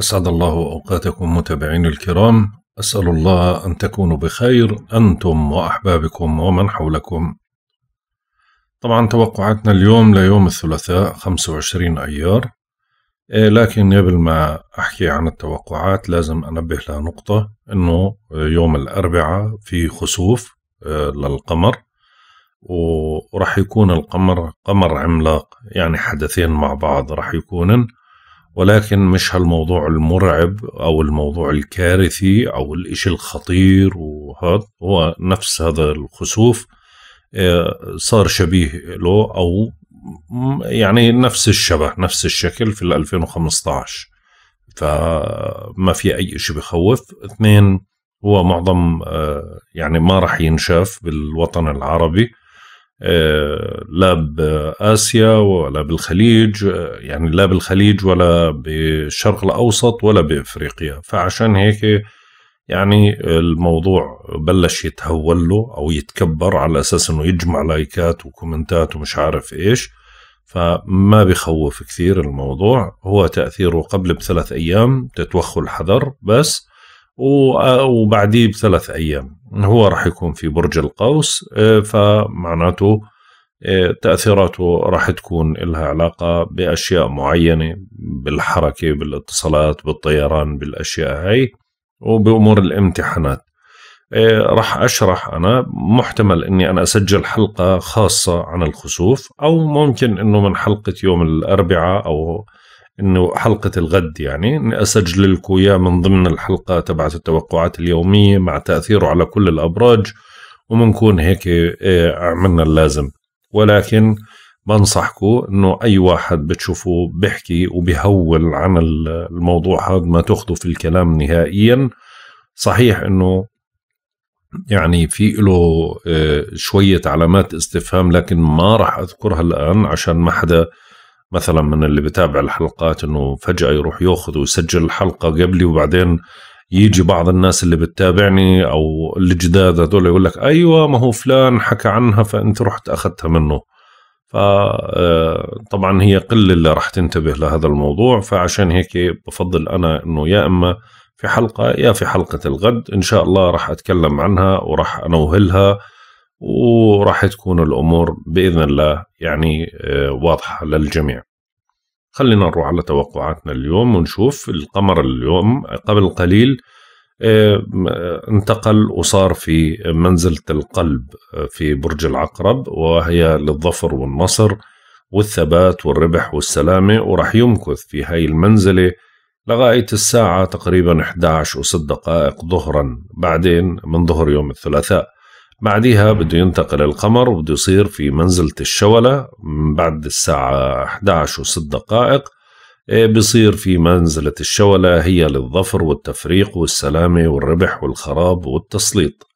أسعد الله أوقاتكم متابعين الكرام أسأل الله أن تكونوا بخير أنتم وأحبابكم ومن حولكم طبعا توقعاتنا اليوم ليوم الثلاثاء 25 أيار إيه، لكن قبل ما أحكي عن التوقعات لازم أنبه لنقطة أنه يوم الأربعاء في خسوف إيه، للقمر ورح يكون القمر قمر عملاق يعني حدثين مع بعض رح يكونن ولكن مش هالموضوع المرعب أو الموضوع الكارثي أو الإشي الخطير وهذا هو نفس هذا الخسوف آه، صار شبيه له أو يعني نفس الشبه نفس الشكل في 2015 فما في أي إشي بخوف اثنين هو معظم آه، يعني ما راح ينشاف بالوطن العربي لا بآسيا ولا بالخليج يعني لا بالخليج ولا بالشرق الأوسط ولا بإفريقيا فعشان هيك يعني الموضوع بلش يتهول له أو يتكبر على أساس أنه يجمع لايكات وكومنتات ومش عارف إيش فما بخوف كثير الموضوع هو تأثيره قبل بثلاث أيام تتوخوا الحذر بس آه، وبعديه بثلاث ايام هو راح يكون في برج القوس آه، فمعناته آه، تأثيراته راح تكون لها علاقة بأشياء معينة بالحركة بالاتصالات بالطيران بالأشياء هاي وبأمور الامتحانات راح أشرح أنا محتمل أني أنا أسجل حلقة خاصة عن الخسوف أو ممكن أنه من حلقة يوم الأربعاء أو انه حلقه الغد يعني اني اسجل لكم اياه من ضمن الحلقه تبعت التوقعات اليوميه مع تاثيره على كل الابراج وبنكون هيك إيه، عملنا اللازم ولكن بنصحكم انه اي واحد بتشوفوه بحكي وبهول عن الموضوع هذا ما تاخذوا في الكلام نهائيا صحيح انه يعني في له إيه، شوية علامات استفهام لكن ما راح أذكرها الآن عشان ما حدا مثلا من اللي بتابع الحلقات انه فجاه يروح ياخذ ويسجل الحلقه قبلي وبعدين يجي بعض الناس اللي بتتابعني او الجداد هذول يقول لك ايوه ما هو فلان حكى عنها فانت رحت اخذتها منه فطبعا آه، هي قل اللي راح تنتبه لهذا الموضوع فعشان هيك بفضل انا انه يا اما في حلقه يا في حلقه الغد ان شاء الله راح اتكلم عنها وراح انوهلها وراح تكون الامور باذن الله يعني آه، واضحه للجميع. خلينا نروح على توقعاتنا اليوم ونشوف القمر اليوم قبل قليل آه، آه، انتقل وصار في منزلة القلب في برج العقرب وهي للظفر والنصر والثبات والربح والسلامة وراح يمكث في هاي المنزلة لغاية الساعة تقريبا 11 و دقائق ظهرا بعدين من ظهر يوم الثلاثاء بعديها بده ينتقل القمر وبده يصير في منزلة الشولة من بعد الساعة 11 و6 دقائق إيه، بصير في منزلة الشولة هي للظفر والتفريق والسلامة والربح والخراب والتسليط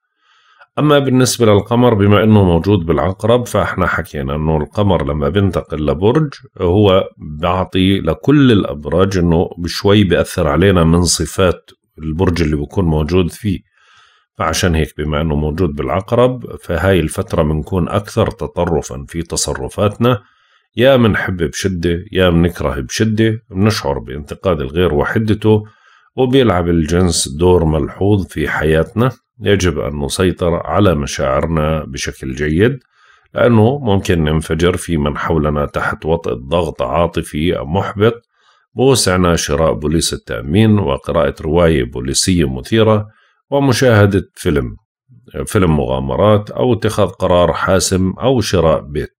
أما بالنسبة للقمر بما أنه موجود بالعقرب فإحنا حكينا أنه القمر لما بينتقل لبرج هو بيعطي لكل الأبراج أنه بشوي بيأثر علينا من صفات البرج اللي بيكون موجود فيه فعشان هيك بما أنه موجود بالعقرب فهاي الفترة بنكون أكثر تطرفا في تصرفاتنا يا منحب بشدة يا منكره بشدة بنشعر بانتقاد الغير وحدته وبيلعب الجنس دور ملحوظ في حياتنا يجب أن نسيطر على مشاعرنا بشكل جيد لأنه ممكن ننفجر في من حولنا تحت وطئ ضغط عاطفي محبط بوسعنا شراء بوليس التأمين وقراءة رواية بوليسية مثيرة ومشاهدة فيلم فيلم مغامرات أو اتخاذ قرار حاسم أو شراء بيت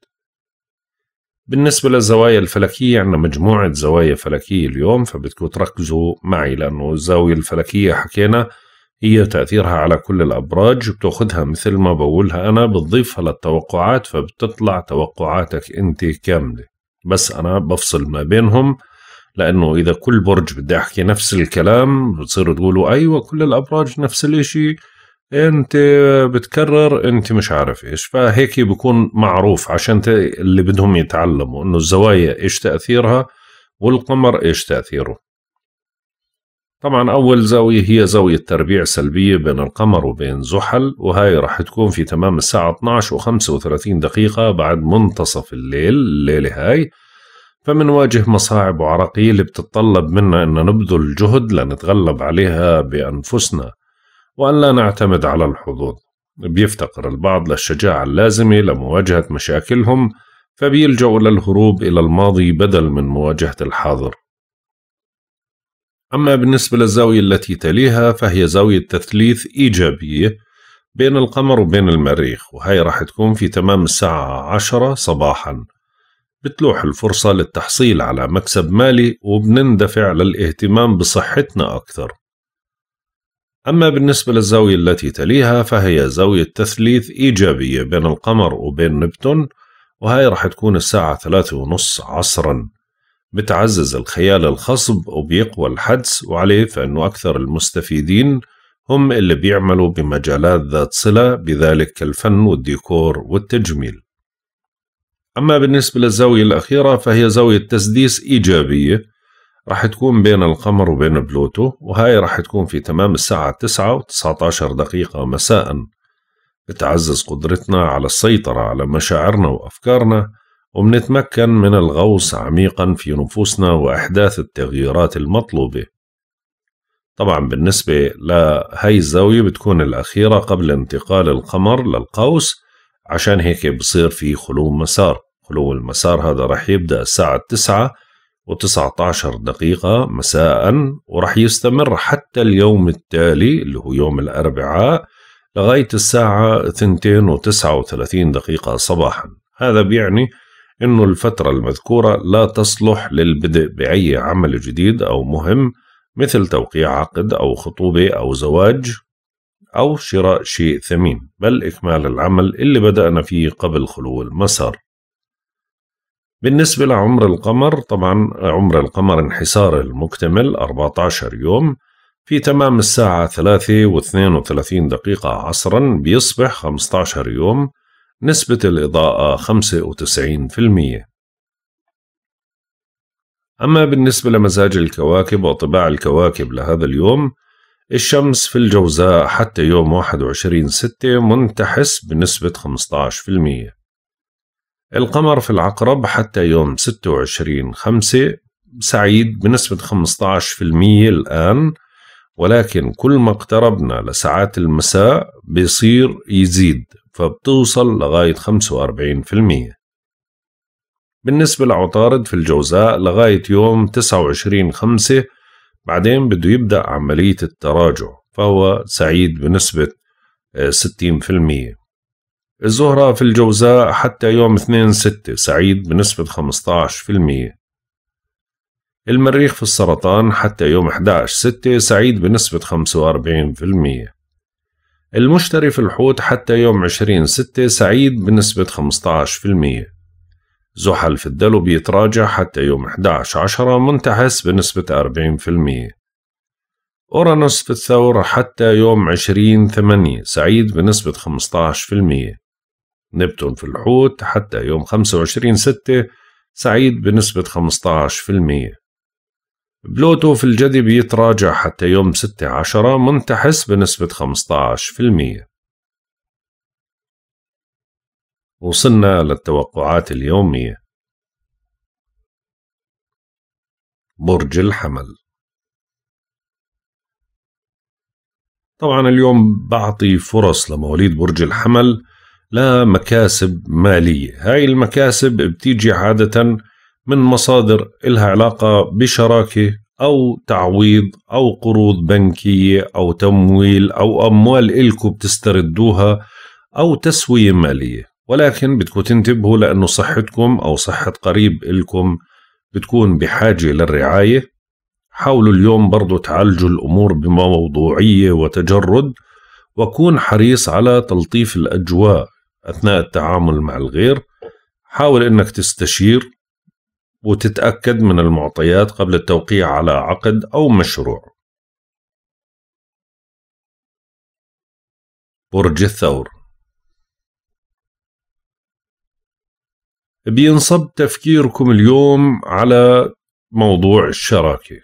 بالنسبة للزوايا الفلكية عندنا مجموعة زوايا فلكية اليوم فبدكم تركزوا معي لأنه الزاوية الفلكية حكينا هي تأثيرها على كل الأبراج بتأخذها مثل ما بقولها أنا بتضيفها للتوقعات فبتطلع توقعاتك أنت كاملة بس أنا بفصل ما بينهم لانه اذا كل برج بدي احكي نفس الكلام بتصيروا تقولوا ايوه كل الابراج نفس الاشي انت بتكرر انت مش عارف ايش فهيك بيكون معروف عشان اللي بدهم يتعلموا انه الزوايا ايش تاثيرها والقمر ايش تاثيره طبعا اول زاويه هي زاويه تربيع سلبيه بين القمر وبين زحل وهاي راح تكون في تمام الساعه 12 و35 دقيقه بعد منتصف الليل الليله هاي فمنواجه مصاعب وعراقيل بتتطلب منا أن نبذل جهد لنتغلب عليها بأنفسنا وأن لا نعتمد على الحظوظ بيفتقر البعض للشجاعة اللازمة لمواجهة مشاكلهم فبيلجأوا للهروب إلى الماضي بدل من مواجهة الحاضر أما بالنسبة للزاوية التي تليها فهي زاوية تثليث إيجابية بين القمر وبين المريخ وهي راح تكون في تمام الساعة عشرة صباحا بتلوح الفرصة للتحصيل على مكسب مالي وبنندفع للاهتمام بصحتنا أكثر أما بالنسبة للزاوية التي تليها فهي زاوية تثليث إيجابية بين القمر وبين نبتون وهي رح تكون الساعة ثلاثة ونص عصرا بتعزز الخيال الخصب وبيقوى الحدس وعليه فإنه أكثر المستفيدين هم اللي بيعملوا بمجالات ذات صلة بذلك كالفن والديكور والتجميل أما بالنسبة للزاوية الأخيرة فهي زاوية تسديس إيجابية راح تكون بين القمر وبين بلوتو وهاي راح تكون في تمام الساعة 9 و 19 دقيقة مساء بتعزز قدرتنا على السيطرة على مشاعرنا وأفكارنا وبنتمكن من الغوص عميقا في نفوسنا وإحداث التغييرات المطلوبة طبعا بالنسبة لهاي الزاوية بتكون الأخيرة قبل انتقال القمر للقوس عشان هيك بصير في خلو مسار خلو المسار هذا رح يبدأ الساعة 9 و19 دقيقة مساء ورح يستمر حتى اليوم التالي اللي هو يوم الأربعاء لغاية الساعة 2 و39 دقيقة صباحا هذا بيعني أنه الفترة المذكورة لا تصلح للبدء بأي عمل جديد أو مهم مثل توقيع عقد أو خطوبة أو زواج أو شراء شيء ثمين بل إكمال العمل اللي بدأنا فيه قبل خلو المسار بالنسبة لعمر القمر طبعا عمر القمر انحسار المكتمل 14 يوم في تمام الساعة 3 و 32 دقيقة عصرا بيصبح 15 يوم نسبة الإضاءة 95% أما بالنسبة لمزاج الكواكب وطباع الكواكب لهذا اليوم الشمس في الجوزاء حتى يوم 21/6 منتحس بنسبة 15%. القمر في العقرب حتى يوم 26/5 سعيد بنسبة 15% الآن ولكن كل ما اقتربنا لساعات المساء بيصير يزيد فبتوصل لغاية 45% بالنسبة لعطارد في الجوزاء لغاية يوم 29 خمسة بعدين بده يبدأ عملية التراجع فهو سعيد بنسبة 60% آه، الزهرة في الجوزاء حتى يوم 2/6 سعيد بنسبة 15% المريخ في السرطان حتى يوم 11/6 سعيد بنسبة 45% المشتري في الحوت حتى يوم 20/6 سعيد بنسبة 15% زحل في الدلو بيتراجع حتى يوم 11 عشرة منتحس بنسبة 40% أورانوس في الثور حتى يوم 20 8 سعيد بنسبة 15% نبتون في الحوت حتى يوم 25 6 سعيد بنسبة 15% بلوتو في الجدي بيتراجع حتى يوم 6 عشرة منتحس بنسبة 15% وصلنا للتوقعات اليومية برج الحمل طبعا اليوم بعطي فرص لمواليد برج الحمل لمكاسب مالية هاي المكاسب بتيجي عادة من مصادر إلها علاقة بشراكة أو تعويض أو قروض بنكية أو تمويل أو أموال إلكو بتستردوها أو تسوية مالية ولكن بدكم تنتبهوا لأنه صحتكم أو صحة قريب إلكم بتكون بحاجة للرعاية حاولوا اليوم برضو تعالجوا الأمور بموضوعية وتجرد وكون حريص على تلطيف الأجواء أثناء التعامل مع الغير حاول أنك تستشير وتتأكد من المعطيات قبل التوقيع على عقد أو مشروع برج الثور بينصب تفكيركم اليوم على موضوع الشراكة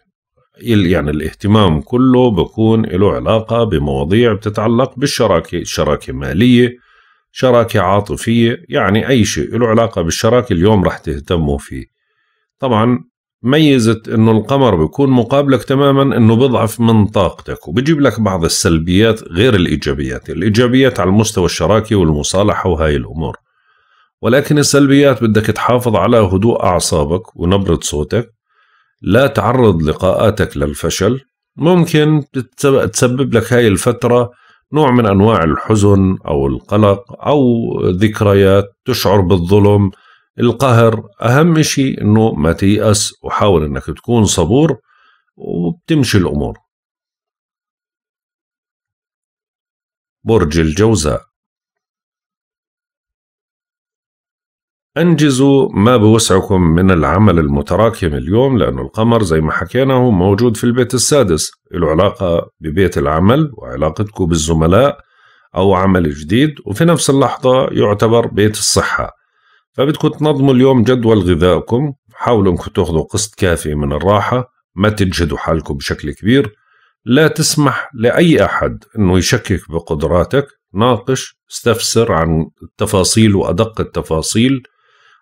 يعني الاهتمام كله بكون له علاقة بمواضيع بتتعلق بالشراكة شراكة مالية شراكة عاطفية يعني أي شيء له علاقة بالشراكة اليوم رح تهتموا فيه طبعا ميزة أنه القمر بيكون مقابلك تماما أنه بضعف من طاقتك وبجيب لك بعض السلبيات غير الإيجابيات الإيجابيات على المستوى الشراكي والمصالحة وهاي الأمور ولكن السلبيات بدك تحافظ على هدوء أعصابك ونبرة صوتك لا تعرض لقاءاتك للفشل ممكن تسبب لك هاي الفترة نوع من أنواع الحزن أو القلق أو ذكريات تشعر بالظلم القهر أهم شيء أنه ما تيأس وحاول أنك تكون صبور وبتمشي الأمور برج الجوزاء أنجزوا ما بوسعكم من العمل المتراكم اليوم لأنه القمر زي ما حكينا هو موجود في البيت السادس له علاقة ببيت العمل وعلاقتكم بالزملاء أو عمل جديد وفي نفس اللحظة يعتبر بيت الصحة فبدكم تنظموا اليوم جدول غذائكم حاولوا انكم تاخذوا قسط كافي من الراحة ما تجهدوا حالكم بشكل كبير لا تسمح لأي أحد أنه يشكك بقدراتك ناقش استفسر عن التفاصيل وأدق التفاصيل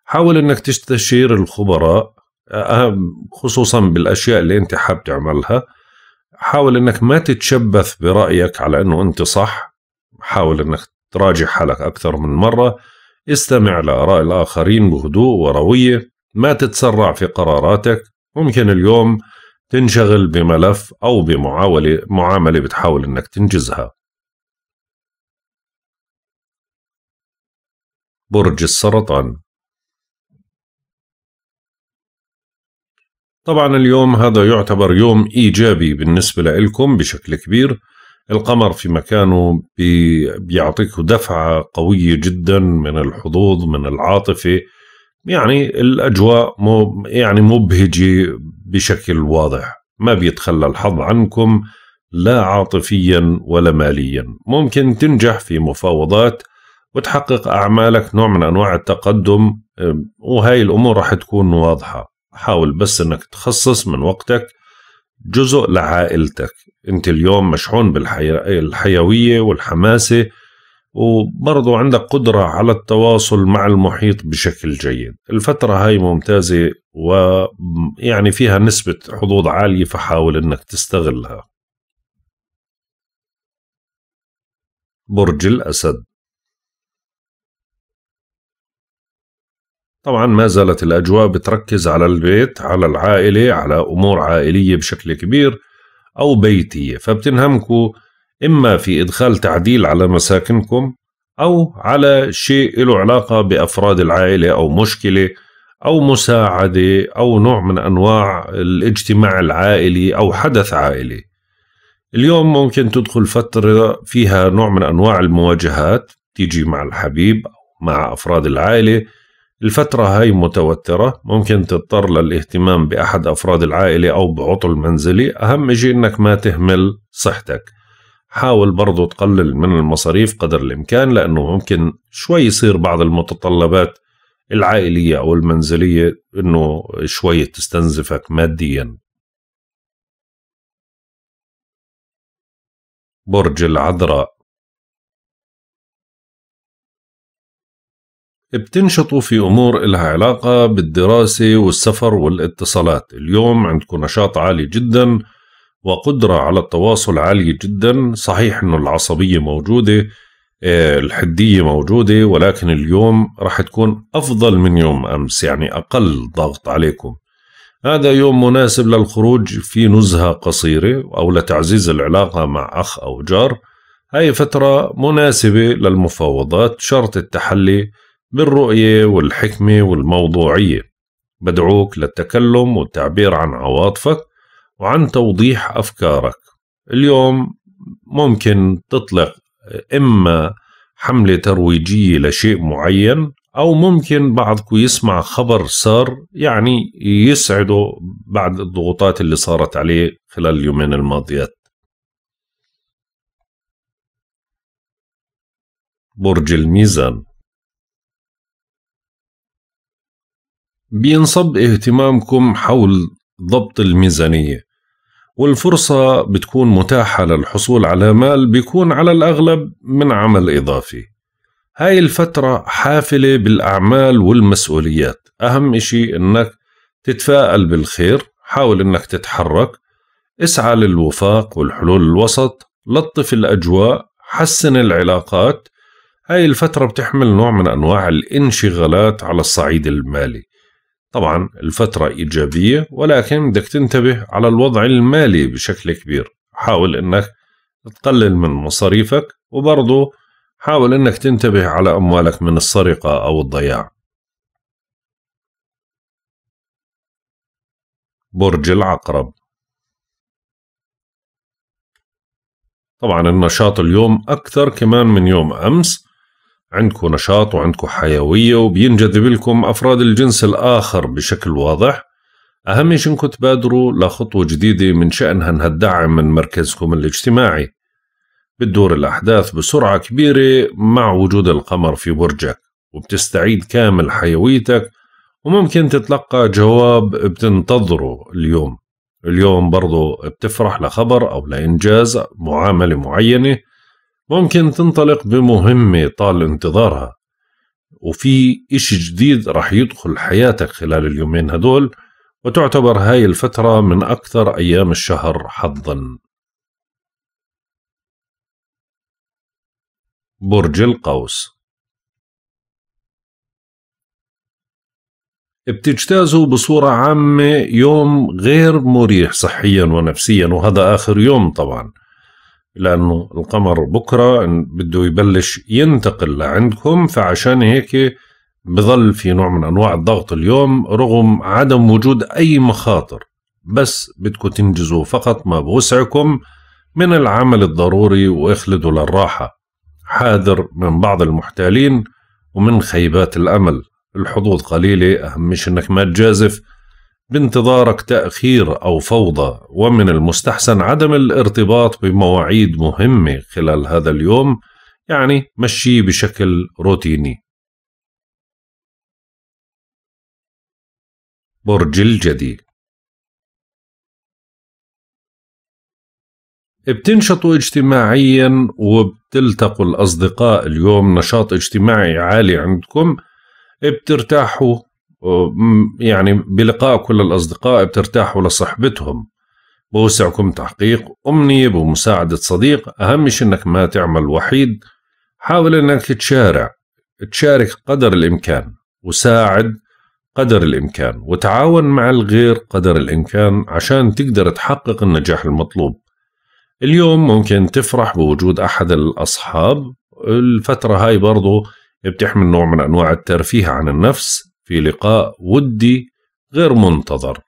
حاول انك تستشير الخبراء اهم خصوصا بالاشياء اللي انت حاب تعملها حاول انك ما تتشبث برايك على انه انت صح حاول انك تراجع حالك اكثر من مره استمع لاراء الاخرين بهدوء ورويه ما تتسرع في قراراتك ممكن اليوم تنشغل بملف او بمعامله معامله بتحاول انك تنجزها برج السرطان طبعا اليوم هذا يعتبر يوم إيجابي بالنسبة لكم بشكل كبير القمر في مكانه بيعطيك دفعة قوية جدا من الحظوظ من العاطفة يعني الأجواء يعني مبهجة بشكل واضح ما بيتخلى الحظ عنكم لا عاطفيا ولا ماليا ممكن تنجح في مفاوضات وتحقق أعمالك نوع من أنواع التقدم وهاي الأمور راح تكون واضحة حاول بس انك تخصص من وقتك جزء لعائلتك انت اليوم مشحون بالحيوية والحماسة وبرضو عندك قدرة على التواصل مع المحيط بشكل جيد الفترة هاي ممتازة ويعني فيها نسبة حظوظ عالية فحاول انك تستغلها برج الأسد طبعا ما زالت الأجواء بتركز على البيت على العائلة على أمور عائلية بشكل كبير أو بيتية فبتنهمكوا إما في إدخال تعديل على مساكنكم أو على شيء له علاقة بأفراد العائلة أو مشكلة أو مساعدة أو نوع من أنواع الاجتماع العائلي أو حدث عائلي اليوم ممكن تدخل فترة فيها نوع من أنواع المواجهات تيجي مع الحبيب أو مع أفراد العائلة الفترة هاي متوترة ممكن تضطر للاهتمام بأحد أفراد العائلة أو بعطل منزلي أهم شيء إنك ما تهمل صحتك حاول برضو تقلل من المصاريف قدر الإمكان لأنه ممكن شوي يصير بعض المتطلبات العائلية أو المنزلية إنه شوي تستنزفك ماديا برج العذراء بتنشطوا في أمور إلها علاقة بالدراسة والسفر والاتصالات اليوم عندكم نشاط عالي جدا وقدرة على التواصل عالية جدا صحيح أن العصبية موجودة آه، الحدية موجودة ولكن اليوم رح تكون أفضل من يوم أمس يعني أقل ضغط عليكم هذا يوم مناسب للخروج في نزهة قصيرة أو لتعزيز العلاقة مع أخ أو جار هاي فترة مناسبة للمفاوضات شرط التحلي بالرؤية والحكمة والموضوعية بدعوك للتكلم والتعبير عن عواطفك وعن توضيح أفكارك اليوم ممكن تطلق إما حملة ترويجية لشيء معين أو ممكن بعضكم يسمع خبر سار يعني يسعده بعد الضغوطات اللي صارت عليه خلال اليومين الماضيات برج الميزان بينصب اهتمامكم حول ضبط الميزانية والفرصة بتكون متاحة للحصول على مال بيكون على الأغلب من عمل إضافي هاي الفترة حافلة بالأعمال والمسؤوليات أهم إشي إنك تتفائل بالخير حاول إنك تتحرك اسعى للوفاق والحلول الوسط لطف الأجواء حسن العلاقات هاي الفترة بتحمل نوع من أنواع الانشغالات على الصعيد المالي طبعا الفترة إيجابية ولكن بدك تنتبه على الوضع المالي بشكل كبير حاول أنك تقلل من مصاريفك وبرضه حاول أنك تنتبه على أموالك من السرقة أو الضياع برج العقرب طبعا النشاط اليوم أكثر كمان من يوم أمس عندكم نشاط وعندكم حيوية وبينجذب لكم أفراد الجنس الآخر بشكل واضح أهم شيء إنكم تبادروا لخطوة جديدة من شأنها انها الدعم من مركزكم الاجتماعي بتدور الأحداث بسرعة كبيرة مع وجود القمر في برجك وبتستعيد كامل حيويتك وممكن تتلقى جواب بتنتظره اليوم اليوم برضو بتفرح لخبر أو لإنجاز معاملة معينة ممكن تنطلق بمهمة طال انتظارها وفي إشي جديد رح يدخل حياتك خلال اليومين هدول وتعتبر هاي الفترة من أكثر أيام الشهر حظا برج القوس بتجتازوا بصورة عامة يوم غير مريح صحيا ونفسيا وهذا آخر يوم طبعا لانه القمر بكره بده يبلش ينتقل لعندكم فعشان هيك بظل في نوع من انواع الضغط اليوم رغم عدم وجود اي مخاطر بس بدكم تنجزوا فقط ما بوسعكم من العمل الضروري واخلدوا للراحه حاذر من بعض المحتالين ومن خيبات الامل الحظوظ قليله اهم مش انك ما تجازف بانتظارك تأخير أو فوضى ومن المستحسن عدم الارتباط بمواعيد مهمة خلال هذا اليوم يعني مشيه بشكل روتيني برج الجدي بتنشطوا اجتماعيا وبتلتقوا الأصدقاء اليوم نشاط اجتماعي عالي عندكم بترتاحوا يعني بلقاء كل الأصدقاء بترتاحوا لصحبتهم بوسعكم تحقيق أمنية بمساعدة صديق أهم شيء أنك ما تعمل وحيد حاول أنك تشارع تشارك قدر الإمكان وساعد قدر الإمكان وتعاون مع الغير قدر الإمكان عشان تقدر تحقق النجاح المطلوب اليوم ممكن تفرح بوجود أحد الأصحاب الفترة هاي برضو بتحمل نوع من أنواع الترفيه عن النفس في لقاء ودي غير منتظر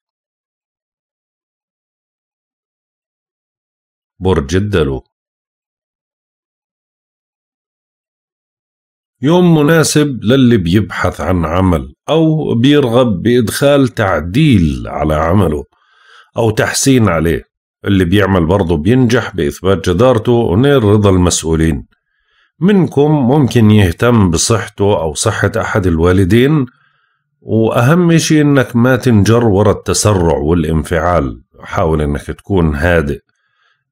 برج الدلو يوم مناسب للي بيبحث عن عمل أو بيرغب بإدخال تعديل على عمله أو تحسين عليه اللي بيعمل برضه بينجح بإثبات جدارته ونير رضا المسؤولين منكم ممكن يهتم بصحته أو صحة أحد الوالدين واهم شيء انك ما تنجر ورا التسرع والانفعال حاول انك تكون هادئ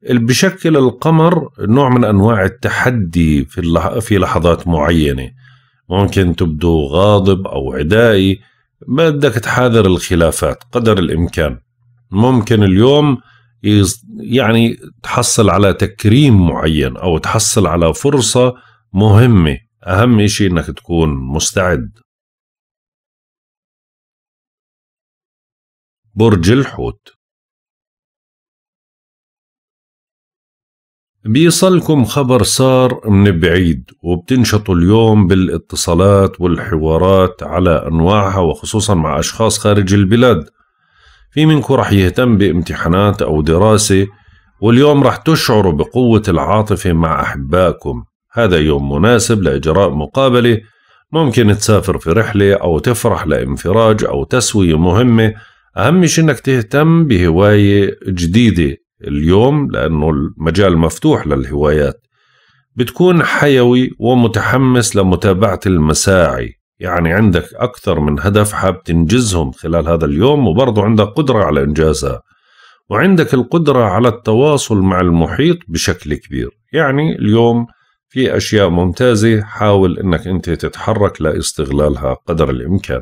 بشكل القمر نوع من انواع التحدي في في لحظات معينه ممكن تبدو غاضب او عدائي بدك تحاذر الخلافات قدر الامكان ممكن اليوم يعني تحصل على تكريم معين او تحصل على فرصه مهمه اهم شيء انك تكون مستعد برج الحوت بيصلكم خبر صار من بعيد وبتنشطوا اليوم بالاتصالات والحوارات على أنواعها وخصوصا مع أشخاص خارج البلاد في منكم رح يهتم بامتحانات أو دراسة واليوم رح تشعروا بقوة العاطفة مع أحبائكم هذا يوم مناسب لإجراء مقابلة ممكن تسافر في رحلة أو تفرح لانفراج أو تسوية مهمة اهم شيء انك تهتم بهوايه جديده اليوم لانه المجال مفتوح للهوايات بتكون حيوي ومتحمس لمتابعه المساعي يعني عندك اكثر من هدف حاب تنجزهم خلال هذا اليوم وبرضه عندك قدره على انجازها وعندك القدره على التواصل مع المحيط بشكل كبير يعني اليوم في اشياء ممتازه حاول انك انت تتحرك لاستغلالها قدر الامكان